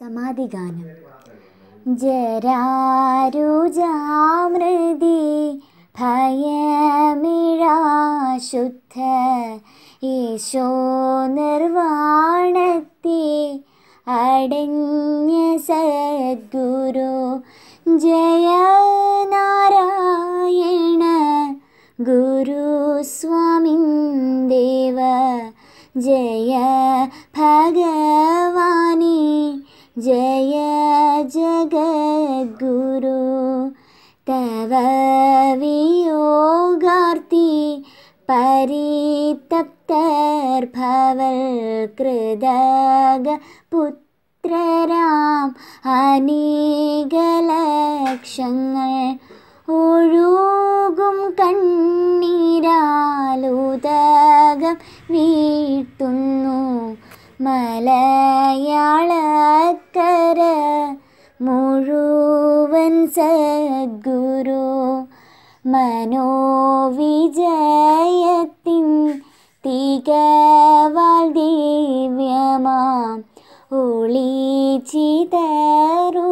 സമാധിഗാനം ജരാരുജാമൃതി ഭയമിഴാശുദ്ധ ഈശോ നിർവാണത്തി അടഞ്ഞ സദ്ഗുരു ജയ നാരായണ ഗുരുസ്വാമി ദേവ ജയ ഭഗവാനേ ജയ ജഗദ്ഗുരു തവ വിയോഗാർത്തി പരിതപ്തർഭവൽ കൃതക പുത്രരാം അനേകലക്ഷങ്ങൾ ഒഴുകും കണ്ണീരാലുതകം വീട്ടുന്നു മലയാളക്കര മുഴുവൻ സദ്ഗുരു മനോവിജയത്തിൻ തികവാൾ ദിവ്യമാം തരൂ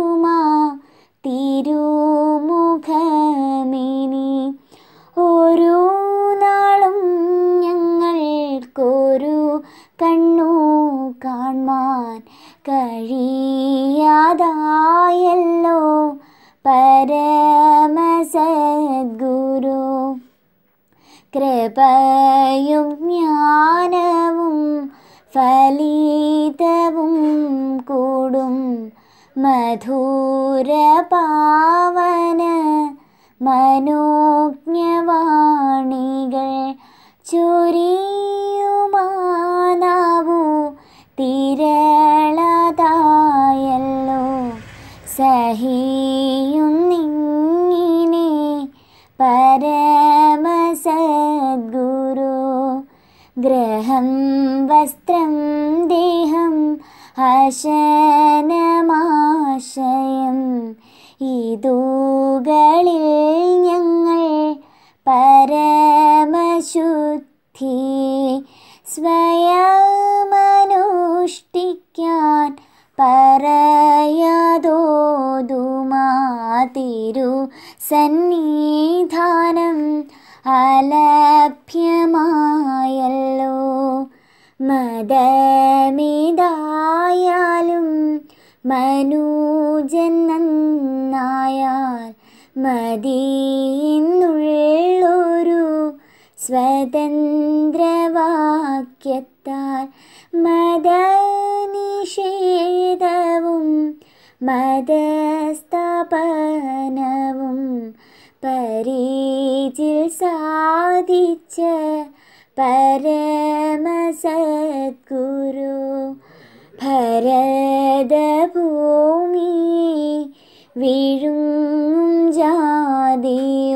കഴിയാതായല്ലോ പരമസദ്ഗുരു കൃപയും ജ്ഞാനവും ഫലിതവും കൂടും മധുര പാവന മനോജ്ഞവാണികൾ ചൊരിയുമാനാവൂ തിരേ सहियुनी परम सद्गुरो गृहं वस्त्रं देहं हशन സന്നിധാനം അലഭ്യമായല്ലോ മതമേതായാലും മനൂജൻ നന്നായാൽ മതിയെന്നുള്ളൊരു സ്വതന്ത്രവാക്യത്താൽ മതനിഷേധവും മതസ്ഥാപനവും പരീചിൽ സാധിച്ച പരമസദ്ഗുരു ഭരതഭൂമി വിഴുങ്ങും ജാതിയും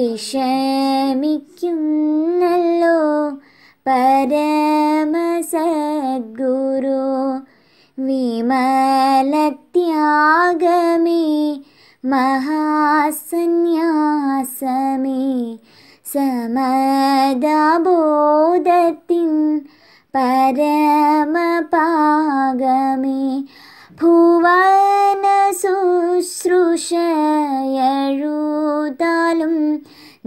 വിഷമിക്കുന്നല്ലോ പരമസദ്ഗുരു വിമലത്യാഗമേ മഹാസന്യാസമേ സമദബോധത്തിൻ പരമപാഗമേ ഭുവന ശുശ്രൂഷയഴുതാലും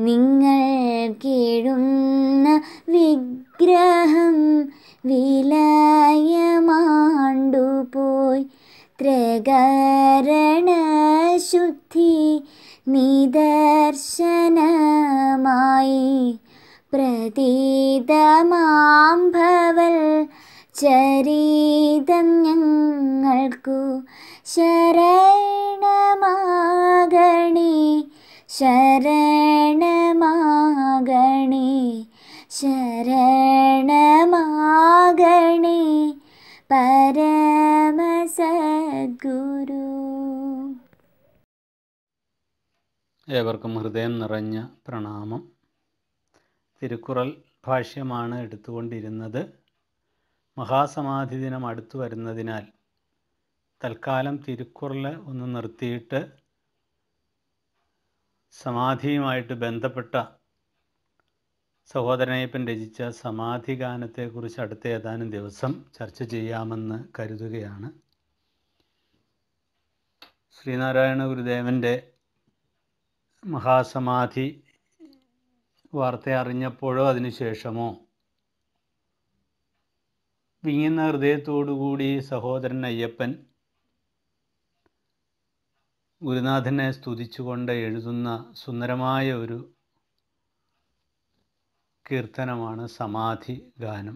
നിങ്ങൾ കീഴുന്ന വിഗ്രഹം വിലയമാണ്ടുപോയി ത്രകരണ ശുദ്ധി നിദർശനമായി പ്രതീതമാംഭവൽ ചരീതം ഞങ്ങൾക്കു ശരണമാകണി ശരണമാകണി ശരണമാകണേ പരമസഗുരു ഏവർക്കും ഹൃദയം നിറഞ്ഞ പ്രണാമം തിരുക്കുറൽ ഭാഷ്യമാണ് എടുത്തുകൊണ്ടിരുന്നത് മഹാസമാധി ദിനം അടുത്തു വരുന്നതിനാൽ തൽക്കാലം തിരുക്കുറൽ ഒന്ന് നിർത്തിയിട്ട് സമാധിയുമായിട്ട് ബന്ധപ്പെട്ട സഹോദരനയ്യപ്പൻ രചിച്ച സമാധി ഗാനത്തെക്കുറിച്ച് അടുത്ത ഏതാനും ദിവസം ചർച്ച ചെയ്യാമെന്ന് കരുതുകയാണ് ശ്രീനാരായണ ഗുരുദേവൻ്റെ മഹാസമാധി വാർത്ത അറിഞ്ഞപ്പോഴോ അതിനുശേഷമോ വിങ്ങുന്ന ഹൃദയത്തോടുകൂടി സഹോദരൻ അയ്യപ്പൻ ഗുരുനാഥനെ സ്തുതിച്ചുകൊണ്ട് എഴുതുന്ന സുന്ദരമായ ഒരു കീർത്തനമാണ് സമാധി ഗാനം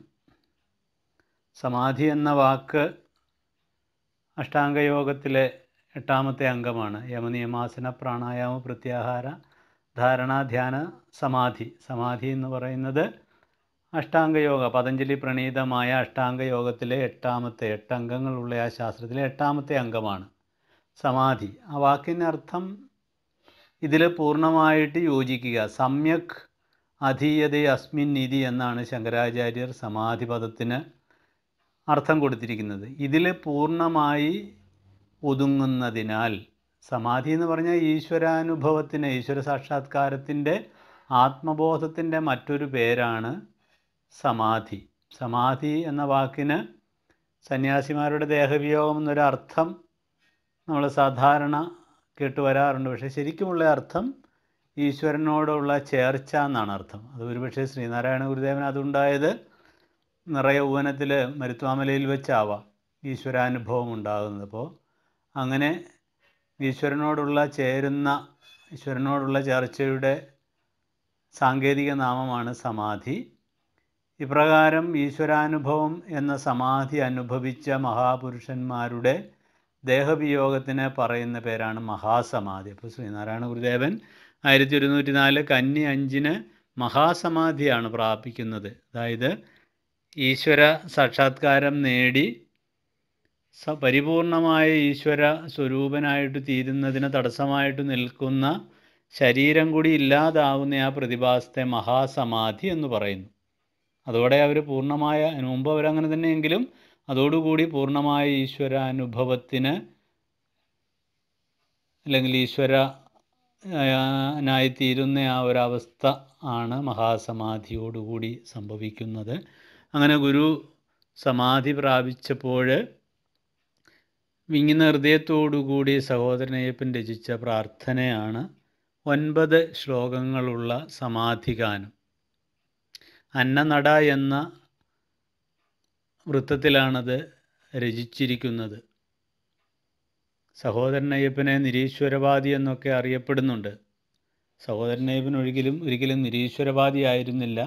സമാധി എന്ന വാക്ക് അഷ്ടാംഗയോഗത്തിലെ എട്ടാമത്തെ അംഗമാണ് യമനിയമാസന പ്രാണായാമ പ്രത്യാഹാര ധാരണ ധ്യാന സമാധി സമാധി എന്ന് പറയുന്നത് അഷ്ടാംഗയോഗ പതഞ്ജലി പ്രണീതമായ അഷ്ടാംഗയോഗത്തിലെ എട്ടാമത്തെ എട്ടംഗങ്ങളുള്ള ആ ശാസ്ത്രത്തിലെ എട്ടാമത്തെ അംഗമാണ് സമാധി ആ വാക്കിനർത്ഥം ഇതിൽ പൂർണ്ണമായിട്ട് യോജിക്കുക സമ്യക് അധീയത അസ്മിൻ നിധി എന്നാണ് ശങ്കരാചാര്യർ സമാധി പദത്തിന് അർത്ഥം കൊടുത്തിരിക്കുന്നത് ഇതിൽ പൂർണ്ണമായി ഒതുങ്ങുന്നതിനാൽ സമാധി എന്ന് പറഞ്ഞാൽ ഈശ്വരാനുഭവത്തിന് ഈശ്വര സാക്ഷാത്കാരത്തിൻ്റെ ആത്മബോധത്തിൻ്റെ മറ്റൊരു പേരാണ് സമാധി സമാധി എന്ന വാക്കിന് സന്യാസിമാരുടെ ദേഹവിയോഗം എന്നൊരു അർത്ഥം നമ്മൾ സാധാരണ വരാറുണ്ട് പക്ഷേ ശരിക്കുമുള്ള അർത്ഥം ഈശ്വരനോടുള്ള ചേർച്ച എന്നാണ് അർത്ഥം അത് ഒരുപക്ഷെ ശ്രീനാരായണ ഗുരുദേവൻ അതുണ്ടായത് നിറയെ ഊവനത്തിൽ മരുത്വാമലയിൽ വെച്ചാവാം ഈശ്വരാനുഭവം ഉണ്ടാകുന്നത് അപ്പോൾ അങ്ങനെ ഈശ്വരനോടുള്ള ചേരുന്ന ഈശ്വരനോടുള്ള ചേർച്ചയുടെ സാങ്കേതിക നാമമാണ് സമാധി ഇപ്രകാരം ഈശ്വരാനുഭവം എന്ന സമാധി അനുഭവിച്ച മഹാപുരുഷന്മാരുടെ ദേഹവിയോഗത്തിന് പറയുന്ന പേരാണ് മഹാസമാധി അപ്പോൾ ശ്രീനാരായണ ഗുരുദേവൻ ആയിരത്തി ഒരുന്നൂറ്റി നാല് കന്നി അഞ്ചിന് മഹാസമാധിയാണ് പ്രാപിക്കുന്നത് അതായത് ഈശ്വര സാക്ഷാത്കാരം നേടി സ പരിപൂർണമായ ഈശ്വര സ്വരൂപനായിട്ട് തീരുന്നതിന് തടസ്സമായിട്ട് നിൽക്കുന്ന ശരീരം കൂടി ഇല്ലാതാവുന്ന ആ പ്രതിഭാസത്തെ മഹാസമാധി എന്ന് പറയുന്നു അതോടെ അവർ പൂർണ്ണമായ മുമ്പ് അവരങ്ങനെ തന്നെയെങ്കിലും അതോടുകൂടി പൂർണ്ണമായ ഈശ്വരാനുഭവത്തിന് അല്ലെങ്കിൽ ഈശ്വര ായിത്തീരുന്ന ആ ഒരവസ്ഥ ആണ് മഹാസമാധിയോടുകൂടി സംഭവിക്കുന്നത് അങ്ങനെ ഗുരു സമാധി പ്രാപിച്ചപ്പോൾ വിങ്ങുന്ന ഹൃദയത്തോടുകൂടി സഹോദരനയ്യപ്പൻ രചിച്ച പ്രാർത്ഥനയാണ് ഒൻപത് ശ്ലോകങ്ങളുള്ള സമാധിഗാനം അന്നനട എന്ന വൃത്തത്തിലാണത് രചിച്ചിരിക്കുന്നത് സഹോദരൻ അയ്യപ്പനെ നിരീശ്വരവാദി എന്നൊക്കെ അറിയപ്പെടുന്നുണ്ട് സഹോദരൻ അയ്യപ്പൻ ഒരിക്കലും ഒരിക്കലും നിരീശ്വരവാദി ആയിരുന്നില്ല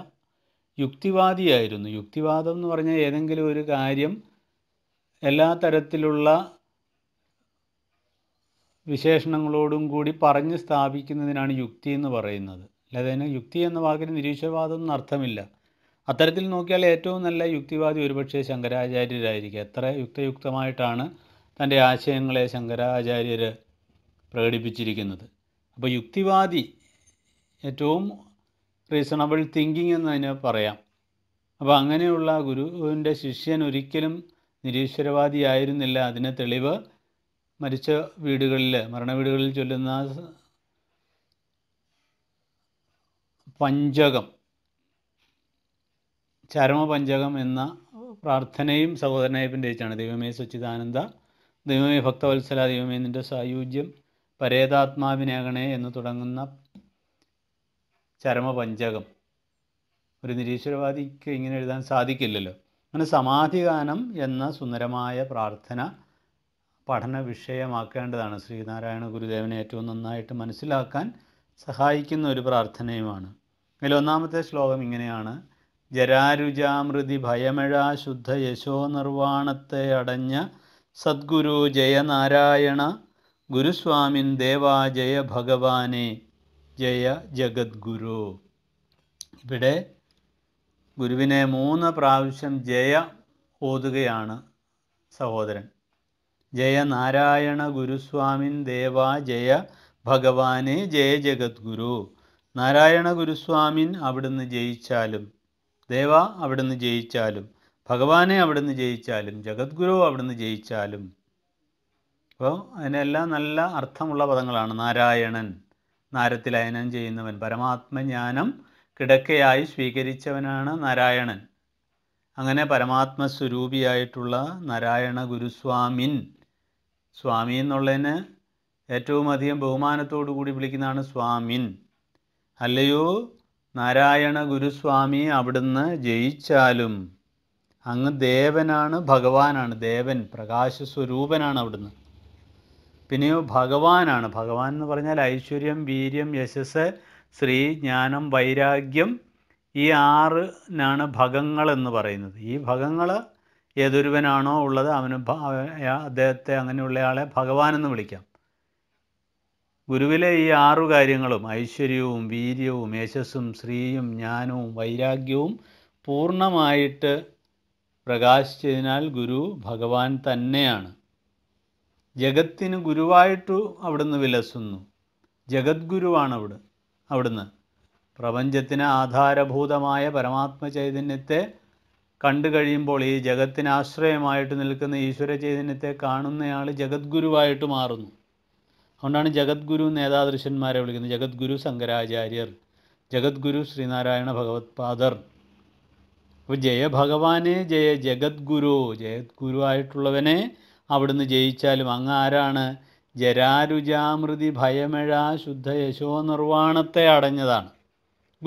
യുക്തിവാദിയായിരുന്നു യുക്തിവാദം എന്ന് പറഞ്ഞാൽ ഏതെങ്കിലും ഒരു കാര്യം എല്ലാ തരത്തിലുള്ള വിശേഷണങ്ങളോടും കൂടി പറഞ്ഞ് സ്ഥാപിക്കുന്നതിനാണ് യുക്തി എന്ന് പറയുന്നത് അല്ലാതെ യുക്തി എന്ന വാക്കിന് നിരീശ്വരവാദം എന്നർത്ഥമില്ല അത്തരത്തിൽ നോക്കിയാൽ ഏറ്റവും നല്ല യുക്തിവാദി ഒരുപക്ഷെ ശങ്കരാചാര്യരായിരിക്കും എത്ര യുക്തയുക്തമായിട്ടാണ് തൻ്റെ ആശയങ്ങളെ ശങ്കരാചാര്യർ പ്രകടിപ്പിച്ചിരിക്കുന്നത് അപ്പോൾ യുക്തിവാദി ഏറ്റവും റീസണബിൾ തിങ്കിങ് തന്നെ പറയാം അപ്പോൾ അങ്ങനെയുള്ള ഗുരുവിൻ്റെ ശിഷ്യൻ ഒരിക്കലും നിരീശ്വരവാദി ആയിരുന്നില്ല അതിന് തെളിവ് മരിച്ച വീടുകളിൽ മരണവീടുകളിൽ ചൊല്ലുന്ന പഞ്ചകം ചരമപഞ്ചകം എന്ന പ്രാർത്ഥനയും സഹോദരനായപ്പൻ രചിച്ചാണ് ദൈവമേ സച്ചിദാനന്ദ ദൈവമേ ഭക്തവത്സല ദൈവമേ നിൻ്റെ സായുജ്യം പരേതാത്മാവിനേകണേ എന്ന് തുടങ്ങുന്ന ചരമപഞ്ചകം ഒരു നിരീശ്വരവാദിക്ക് ഇങ്ങനെ എഴുതാൻ സാധിക്കില്ലല്ലോ അങ്ങനെ സമാധിഗാനം എന്ന സുന്ദരമായ പ്രാർത്ഥന പഠന വിഷയമാക്കേണ്ടതാണ് ശ്രീനാരായണ ഗുരുദേവനെ ഏറ്റവും നന്നായിട്ട് മനസ്സിലാക്കാൻ സഹായിക്കുന്ന ഒരു പ്രാർത്ഥനയുമാണ് അതിൽ ഒന്നാമത്തെ ശ്ലോകം ഇങ്ങനെയാണ് ജരാരുജാമൃതി ഭയമഴാ ശുദ്ധ യശോ നിർവാണത്തെ അടഞ്ഞ സദ്ഗുരു ജയനാരായണ ഗുരുസ്വാമിൻ ദേവാ ജയ ഭഗവാനെ ജയ ജഗദ്ഗുരു ഇവിടെ ഗുരുവിനെ മൂന്ന് പ്രാവശ്യം ജയ ഓതുകയാണ് സഹോദരൻ ജയ നാരായണ ഗുരുസ്വാമിൻ ദേവാ ജയ ഭഗവാനെ ജയ ജഗദ്ഗുരു നാരായണ ഗുരുസ്വാമിൻ അവിടുന്ന് ജയിച്ചാലും ദേവ അവിടുന്ന് ജയിച്ചാലും ഭഗവാനെ അവിടുന്ന് ജയിച്ചാലും ജഗദ്ഗുരു അവിടുന്ന് ജയിച്ചാലും അപ്പോൾ അതിനെല്ലാം നല്ല അർത്ഥമുള്ള പദങ്ങളാണ് നാരായണൻ നാരത്തിലയനം ചെയ്യുന്നവൻ പരമാത്മജ്ഞാനം കിടക്കയായി സ്വീകരിച്ചവനാണ് നാരായണൻ അങ്ങനെ പരമാത്മസ്വരൂപിയായിട്ടുള്ള നാരായണ ഗുരുസ്വാമിൻ സ്വാമി എന്നുള്ളതിന് ഏറ്റവും അധികം ബഹുമാനത്തോടു കൂടി വിളിക്കുന്നതാണ് സ്വാമിൻ അല്ലയോ നാരായണ ഗുരുസ്വാമി അവിടുന്ന് ജയിച്ചാലും അങ്ങ് ദേവനാണ് ഭഗവാനാണ് ദേവൻ പ്രകാശസ്വരൂപനാണ് അവിടുന്ന് പിന്നെയോ ഭഗവാനാണ് ഭഗവാൻ എന്ന് പറഞ്ഞാൽ ഐശ്വര്യം വീര്യം യശസ് ശ്രീ ജ്ഞാനം വൈരാഗ്യം ഈ ആറിനാണ് ഭഗങ്ങൾ എന്ന് പറയുന്നത് ഈ ഭഗങ്ങൾ ഏതൊരുവനാണോ ഉള്ളത് അവന് അദ്ദേഹത്തെ അങ്ങനെയുള്ളയാളെ ഭഗവാൻ ഭഗവാനെന്ന് വിളിക്കാം ഗുരുവിലെ ഈ ആറു കാര്യങ്ങളും ഐശ്വര്യവും വീര്യവും യശസ്സും ശ്രീയും ജ്ഞാനവും വൈരാഗ്യവും പൂർണ്ണമായിട്ട് പ്രകാശിച്ചതിനാൽ ഗുരു ഭഗവാൻ തന്നെയാണ് ജഗത്തിന് ഗുരുവായിട്ട് അവിടുന്ന് വിലസുന്നു ജഗദ്ഗുരുവാണ് അവിടെ അവിടുന്ന് പ്രപഞ്ചത്തിന് ആധാരഭൂതമായ പരമാത്മ ചൈതന്യത്തെ കണ്ടു കഴിയുമ്പോൾ ഈ ജഗത്തിന് ആശ്രയമായിട്ട് നിൽക്കുന്ന ഈശ്വര ചൈതന്യത്തെ കാണുന്നയാൾ ജഗദ്ഗുരുവായിട്ട് മാറുന്നു അതുകൊണ്ടാണ് ജഗദ്ഗുരു നേതാദൃശന്മാരെ വിളിക്കുന്നത് ജഗദ്ഗുരു ശങ്കരാചാര്യർ ജഗദ്ഗുരു ശ്രീനാരായണ ഭഗവത് പാദർ അപ്പോൾ ജയ ഭഗവാനെ ജയ ജഗദ്ഗുരു ജഗദ്ഗുരു ആയിട്ടുള്ളവനെ അവിടുന്ന് ജയിച്ചാലും അങ്ങ് ആരാണ് ജരാരുജാമൃതി ഭയമഴ ശുദ്ധ യശോ നിർവാണത്തെ അടഞ്ഞതാണ്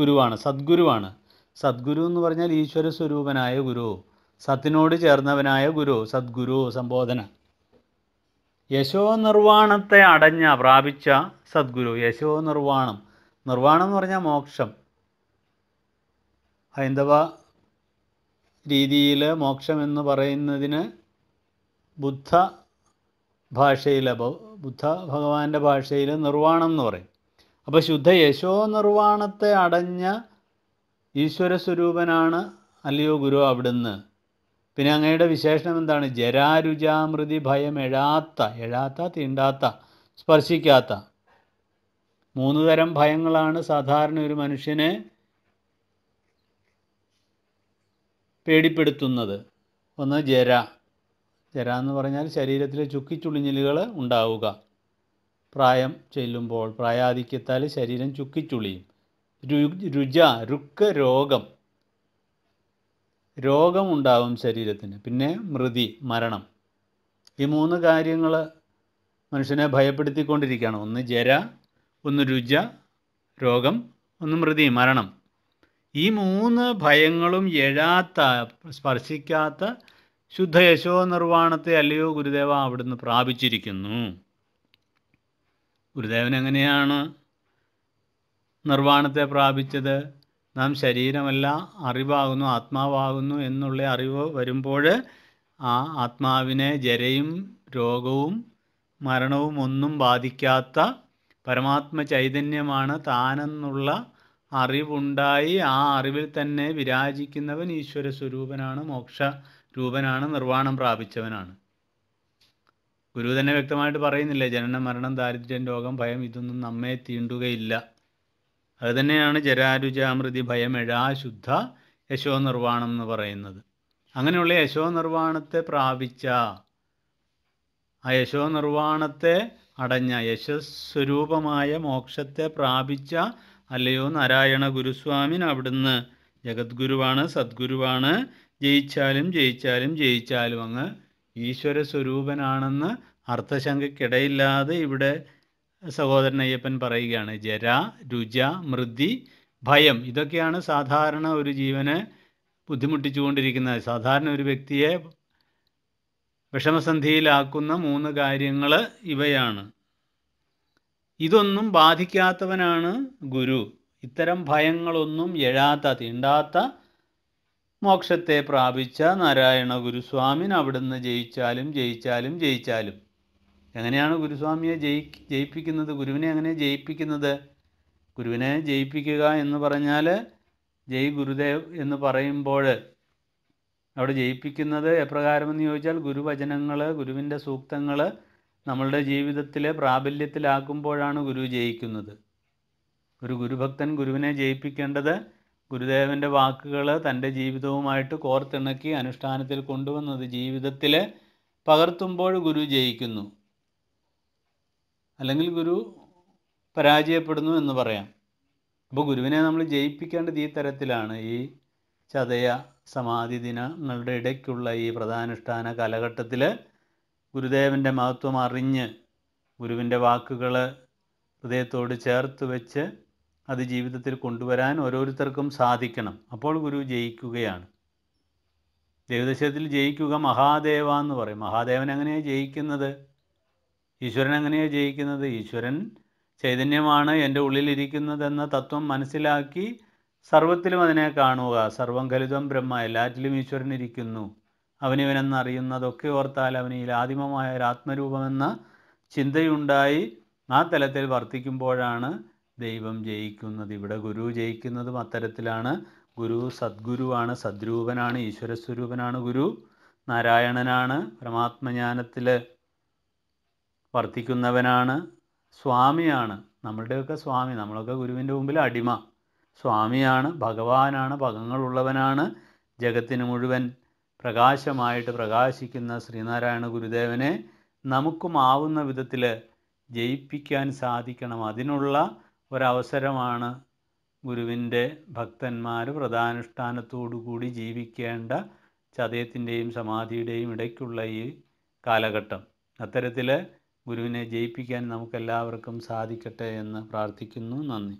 ഗുരുവാണ് സദ്ഗുരുവാണ് സദ്ഗുരു എന്ന് പറഞ്ഞാൽ ഈശ്വര സ്വരൂപനായ ഗുരു സത്തിനോട് ചേർന്നവനായ ഗുരു സദ്ഗുരു സംബോധന യശോ നിർവാണത്തെ അടഞ്ഞ പ്രാപിച്ച സദ്ഗുരു യശോ നിർവാണം നിർവാണം എന്ന് പറഞ്ഞാൽ മോക്ഷം ഹൈന്ദവ രീതിയിൽ മോക്ഷം എന്ന് പറയുന്നതിന് ബുദ്ധ ഭാഷയിൽ ബുദ്ധ ഭഗവാന്റെ ഭാഷയിൽ നിർവാണം എന്ന് പറയും അപ്പോൾ ശുദ്ധ യശോ നിർവാണത്തെ അടഞ്ഞ ഈശ്വരസ്വരൂപനാണ് അല്ലയോ ഗുരു അവിടുന്ന് പിന്നെ അങ്ങയുടെ വിശേഷണം എന്താണ് ജരാരുചാമൃതി ഭയം എഴാത്ത എഴാത്ത തീണ്ടാത്ത സ്പർശിക്കാത്ത മൂന്ന് തരം ഭയങ്ങളാണ് സാധാരണ ഒരു മനുഷ്യനെ പേടിപ്പെടുത്തുന്നത് ഒന്ന് ജര ജര എന്ന് പറഞ്ഞാൽ ശരീരത്തിലെ ചുക്കിച്ചുളിഞ്ഞിലുകൾ ഉണ്ടാവുക പ്രായം ചെല്ലുമ്പോൾ പ്രായാധിക്യത്താൽ ശരീരം ചുക്കിച്ചുളിയും രുജ രുക്ക രോഗം രോഗമുണ്ടാവും ശരീരത്തിന് പിന്നെ മൃതി മരണം ഈ മൂന്ന് കാര്യങ്ങൾ മനുഷ്യനെ ഭയപ്പെടുത്തിക്കൊണ്ടിരിക്കുകയാണ് ഒന്ന് ജര ഒന്ന് രുച രോഗം ഒന്ന് മൃതി മരണം ഈ മൂന്ന് ഭയങ്ങളും എഴാത്ത സ്പർശിക്കാത്ത ശുദ്ധ യശോ നിർവ്വാണത്തെ അല്ലയോ ഗുരുദേവ അവിടുന്ന് പ്രാപിച്ചിരിക്കുന്നു ഗുരുദേവൻ എങ്ങനെയാണ് നിർവ്വാണത്തെ പ്രാപിച്ചത് നാം ശരീരമല്ല അറിവാകുന്നു ആത്മാവാകുന്നു എന്നുള്ള അറിവ് വരുമ്പോൾ ആ ആത്മാവിനെ ജരയും രോഗവും മരണവും ഒന്നും ബാധിക്കാത്ത പരമാത്മ ചൈതന്യമാണ് താനെന്നുള്ള അറിവുണ്ടായി ആ അറിവിൽ തന്നെ വിരാജിക്കുന്നവൻ ഈശ്വര സ്വരൂപനാണ് മോക്ഷ രൂപനാണ് നിർവ്വാണം പ്രാപിച്ചവനാണ് ഗുരു തന്നെ വ്യക്തമായിട്ട് പറയുന്നില്ലേ ജനന മരണം ദാരിദ്ര്യം രോഗം ഭയം ഇതൊന്നും നമ്മെ തീണ്ടുകയില്ല അത് തന്നെയാണ് ജരാരുചാമൃതി ഭയമെഴാ ശുദ്ധ യശോ നിർവാണം എന്ന് പറയുന്നത് അങ്ങനെയുള്ള യശോ നിർവാണത്തെ പ്രാപിച്ച ആ യശോ നിർവാണത്തെ അടഞ്ഞ യശസ്വരൂപമായ മോക്ഷത്തെ പ്രാപിച്ച അല്ലയോ നാരായണ ഗുരുസ്വാമിൻ അവിടുന്ന് ജഗദ്ഗുരുവാണ് സദ്ഗുരുവാണ് ജയിച്ചാലും ജയിച്ചാലും ജയിച്ചാലും അങ്ങ് ഈശ്വര സ്വരൂപനാണെന്ന് അർത്ഥശങ്കയ്ക്കിടയില്ലാതെ ഇവിടെ സഹോദരൻ അയ്യപ്പൻ പറയുകയാണ് ജര രുച മൃതി ഭയം ഇതൊക്കെയാണ് സാധാരണ ഒരു ജീവനെ ബുദ്ധിമുട്ടിച്ചുകൊണ്ടിരിക്കുന്നത് സാധാരണ ഒരു വ്യക്തിയെ വിഷമസന്ധിയിലാക്കുന്ന മൂന്ന് കാര്യങ്ങൾ ഇവയാണ് ഇതൊന്നും ബാധിക്കാത്തവനാണ് ഗുരു ഇത്തരം ഭയങ്ങളൊന്നും എഴാത്ത തീണ്ടാത്ത മോക്ഷത്തെ പ്രാപിച്ച നാരായണ ഗുരുസ്വാമിൻ അവിടുന്ന് ജയിച്ചാലും ജയിച്ചാലും ജയിച്ചാലും എങ്ങനെയാണ് ഗുരുസ്വാമിയെ ജയി ജയിപ്പിക്കുന്നത് ഗുരുവിനെ എങ്ങനെ ജയിപ്പിക്കുന്നത് ഗുരുവിനെ ജയിപ്പിക്കുക എന്ന് പറഞ്ഞാൽ ജയ് ഗുരുദേവ് എന്ന് പറയുമ്പോൾ അവിടെ ജയിപ്പിക്കുന്നത് എപ്രകാരമെന്ന് ചോദിച്ചാൽ ഗുരുവചനങ്ങൾ ഗുരുവിൻ്റെ സൂക്തങ്ങൾ നമ്മളുടെ ജീവിതത്തിലെ പ്രാബല്യത്തിലാക്കുമ്പോഴാണ് ഗുരു ജയിക്കുന്നത് ഒരു ഗുരുഭക്തൻ ഗുരുവിനെ ജയിപ്പിക്കേണ്ടത് ഗുരുദേവൻ്റെ വാക്കുകൾ തൻ്റെ ജീവിതവുമായിട്ട് കോർത്തിണക്കി അനുഷ്ഠാനത്തിൽ കൊണ്ടുവന്നത് ജീവിതത്തിൽ പകർത്തുമ്പോൾ ഗുരു ജയിക്കുന്നു അല്ലെങ്കിൽ ഗുരു പരാജയപ്പെടുന്നു എന്ന് പറയാം അപ്പോൾ ഗുരുവിനെ നമ്മൾ ജയിപ്പിക്കേണ്ടത് ഈ തരത്തിലാണ് ഈ ചതയ സമാധി ദിനങ്ങളുടെ ഇടയ്ക്കുള്ള ഈ പ്രധാനുഷ്ഠാന കാലഘട്ടത്തിൽ ഗുരുദേവൻ്റെ മഹത്വം അറിഞ്ഞ് ഗുരുവിൻ്റെ വാക്കുകൾ ഹൃദയത്തോട് ചേർത്ത് വെച്ച് അത് ജീവിതത്തിൽ കൊണ്ടുവരാൻ ഓരോരുത്തർക്കും സാധിക്കണം അപ്പോൾ ഗുരു ജയിക്കുകയാണ് ദേവദശത്തിൽ ജയിക്കുക മഹാദേവ എന്ന് പറയും മഹാദേവൻ എങ്ങനെയാണ് ജയിക്കുന്നത് ഈശ്വരൻ എങ്ങനെയാണ് ജയിക്കുന്നത് ഈശ്വരൻ ചൈതന്യമാണ് എൻ്റെ ഉള്ളിലിരിക്കുന്നതെന്ന തത്വം മനസ്സിലാക്കി സർവത്തിലും അതിനെ കാണുക സർവം ഖലിതം ബ്രഹ്മ എല്ലാറ്റിലും ഈശ്വരൻ ഇരിക്കുന്നു അവനിവനെന്നറിയുന്നതൊക്കെ ഓർത്താൽ അവനിൽ ആദിമമായ ഒരു ആത്മരൂപമെന്ന ചിന്തയുണ്ടായി ആ തലത്തിൽ വർത്തിക്കുമ്പോഴാണ് ദൈവം ജയിക്കുന്നത് ഇവിടെ ഗുരു ജയിക്കുന്നതും അത്തരത്തിലാണ് ഗുരു സദ്ഗുരുവാണ് സദ്രൂപനാണ് ഈശ്വരസ്വരൂപനാണ് ഗുരു നാരായണനാണ് പരമാത്മജ്ഞാനത്തിൽ വർദ്ധിക്കുന്നവനാണ് സ്വാമിയാണ് നമ്മളുടെയൊക്കെ സ്വാമി നമ്മളൊക്കെ ഗുരുവിൻ്റെ മുമ്പിൽ അടിമ സ്വാമിയാണ് ഭഗവാനാണ് ഭഗങ്ങളുള്ളവനാണ് ജഗത്തിന് മുഴുവൻ പ്രകാശമായിട്ട് പ്രകാശിക്കുന്ന ശ്രീനാരായണ ഗുരുദേവനെ നമുക്കും ആവുന്ന വിധത്തിൽ ജയിപ്പിക്കാൻ സാധിക്കണം അതിനുള്ള ഒരവസരമാണ് ഗുരുവിൻ്റെ ഭക്തന്മാർ കൂടി ജീവിക്കേണ്ട ചതയത്തിൻ്റെയും സമാധിയുടെയും ഇടയ്ക്കുള്ള ഈ കാലഘട്ടം അത്തരത്തിൽ ഗുരുവിനെ ജയിപ്പിക്കാൻ നമുക്കെല്ലാവർക്കും സാധിക്കട്ടെ എന്ന് പ്രാർത്ഥിക്കുന്നു നന്ദി